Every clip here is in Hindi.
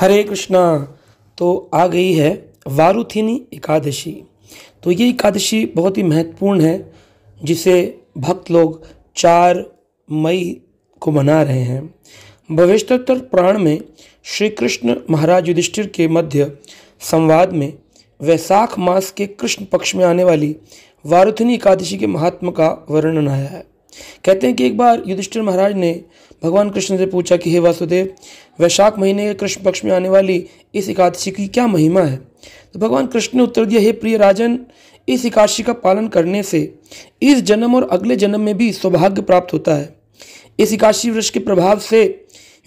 हरे कृष्णा तो आ गई है वारुथिनी एकादशी तो ये एकादशी बहुत ही महत्वपूर्ण है जिसे भक्त लोग चार मई को मना रहे हैं भविष्योत्तर प्राण में श्री कृष्ण महाराज युधिष्ठिर के मध्य संवाद में वैसाख मास के कृष्ण पक्ष में आने वाली वारुथिनी एकादशी के महात्मा का वर्णन आया है कहते हैं कि एक बार युधिष्ठिर महाराज ने भगवान कृष्ण से पूछा कि हे वासुदेव वैशाख महीने के कृष्ण पक्ष में आने वाली इस एकादशी की क्या महिमा है तो भगवान कृष्ण ने उत्तर दिया हे प्रिय राजन इस एकादशी का पालन करने से इस जन्म और अगले जन्म में भी सौभाग्य प्राप्त होता है इस एकादशी वृक्ष के प्रभाव से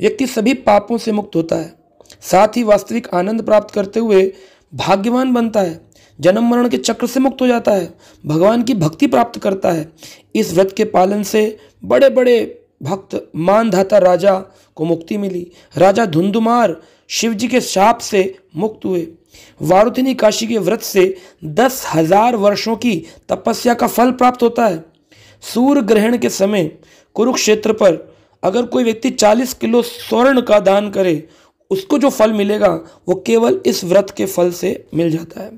व्यक्ति सभी पापों से मुक्त होता है साथ ही वास्तविक आनंद प्राप्त करते हुए भाग्यवान बनता है जन्म मरण के चक्र से मुक्त हो जाता है भगवान की भक्ति प्राप्त करता है इस व्रत के पालन से बड़े बड़े भक्त मानधाता राजा को मुक्ति मिली राजा धुंधुमार शिवजी के शाप से मुक्त हुए वारुथिनी काशी के व्रत से दस हजार वर्षों की तपस्या का फल प्राप्त होता है सूर्य ग्रहण के समय कुरुक्षेत्र पर अगर कोई व्यक्ति 40 किलो स्वर्ण का दान करे उसको जो फल मिलेगा वो केवल इस व्रत के फल से मिल जाता है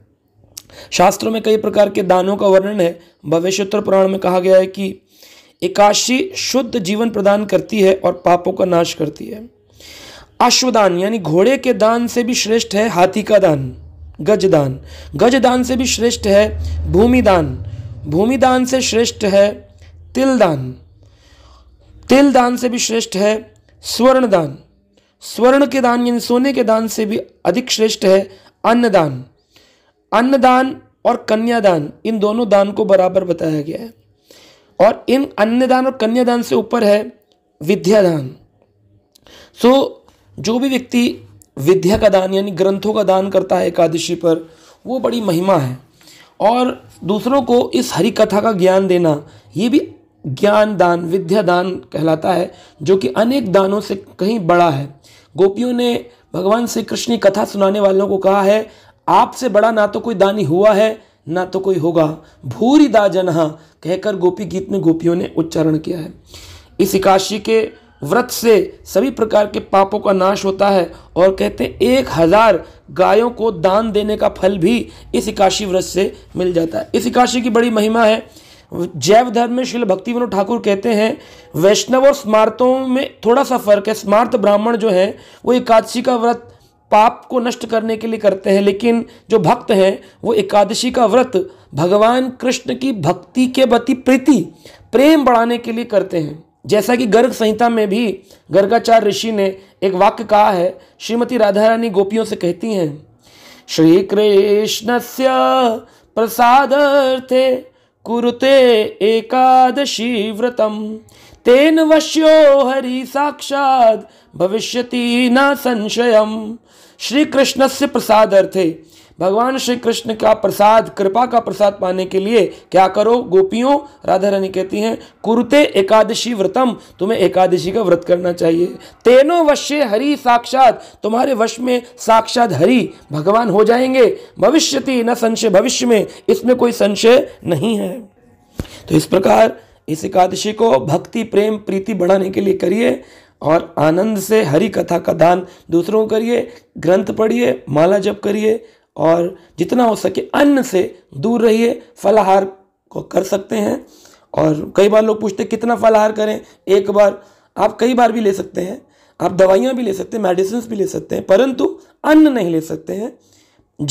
शास्त्रों में कई प्रकार के दानों का वर्णन है भविष्योत्तर पुराण में कहा गया है कि एकाशी शुद्ध जीवन प्रदान करती है और पापों का नाश करती है अश्वदान यानी घोड़े के दान से भी श्रेष्ठ है हाथी का दान गजदान गजदान से भी श्रेष्ठ है भूमिदान भूमिदान से श्रेष्ठ है तिलदान तिलदान से भी श्रेष्ठ है स्वर्णदान स्वर्ण के दान यानी सोने के दान से भी अधिक श्रेष्ठ है अन्नदान अन्नदान और कन्यादान इन दोनों दान को बराबर बताया गया है और इन अन्नदान और कन्यादान से ऊपर है विद्यादान सो so, जो भी व्यक्ति विद्या का दान यानी ग्रंथों का दान करता है एकादशी पर वो बड़ी महिमा है और दूसरों को इस हरि कथा का ज्ञान देना ये भी ज्ञान दान विद्या दान कहलाता है जो कि अनेक दानों से कहीं बड़ा है गोपियों ने भगवान श्री कृष्ण की कथा सुनाने वालों को कहा है आपसे बड़ा ना तो कोई दानी हुआ है ना तो कोई होगा भूरी दा जनहा कहकर गोपी गीत में गोपियों ने उच्चारण किया है इस एकाशी के व्रत से सभी प्रकार के पापों का नाश होता है और कहते हैं एक हजार गायों को दान देने का फल भी इस एकाशी व्रत से मिल जाता है इस एकाशी की बड़ी महिमा है जैव धर्म में श्री भक्ति विनोद ठाकुर कहते हैं वैष्णव और स्मार्तों में थोड़ा सा फर्क है स्मार्त ब्राह्मण जो है वो एकादशी का व्रत पाप को नष्ट करने के लिए करते हैं लेकिन जो भक्त हैं वो एकादशी का व्रत भगवान कृष्ण की भक्ति के प्रति प्रीति प्रेम बढ़ाने के लिए करते हैं जैसा कि गर्ग संहिता में भी गर्गाचार्य ऋषि ने एक वाक्य कहा है श्रीमती राधा रानी गोपियों से कहती हैं श्री कृष्ण से प्रसाद कुरुते एकादशी व्रतम तेन वश्यो हरि साक्षात भविष्यति न संशयम श्री कृष्ण से प्रसाद अर्थे भगवान श्री कृष्ण का प्रसाद कृपा का प्रसाद पाने के लिए क्या करो गोपियों राधा रानी कहती हैं कुरुते एकादशी व्रतम तुम्हें एकादशी का व्रत करना चाहिए तेनो वश्य हरि साक्षात तुम्हारे वश में साक्षात हरि भगवान हो जाएंगे भविष्य न संशय भविष्य में इसमें कोई संशय नहीं है तो इस प्रकार इस एकादशी को भक्ति प्रेम प्रीति बढ़ाने के लिए करिए और आनंद से हरि कथा का दान दूसरों को करिए ग्रंथ पढ़िए माला जप करिए और जितना हो सके अन्न से दूर रहिए फलाहार को कर सकते हैं और कई बार लोग पूछते हैं कितना फलाहार करें एक बार आप कई बार भी ले सकते हैं आप दवाइयाँ भी ले सकते हैं मेडिसिन भी ले सकते हैं परंतु अन्न नहीं ले सकते हैं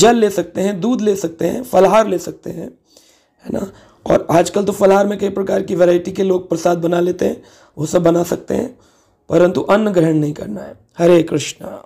जल ले सकते हैं दूध ले सकते हैं फलाहार ले सकते हैं है ना और आजकल तो फलाहार में कई प्रकार की वैरायटी के लोग प्रसाद बना लेते हैं वो सब बना सकते हैं परंतु अन्न ग्रहण नहीं करना है हरे कृष्णा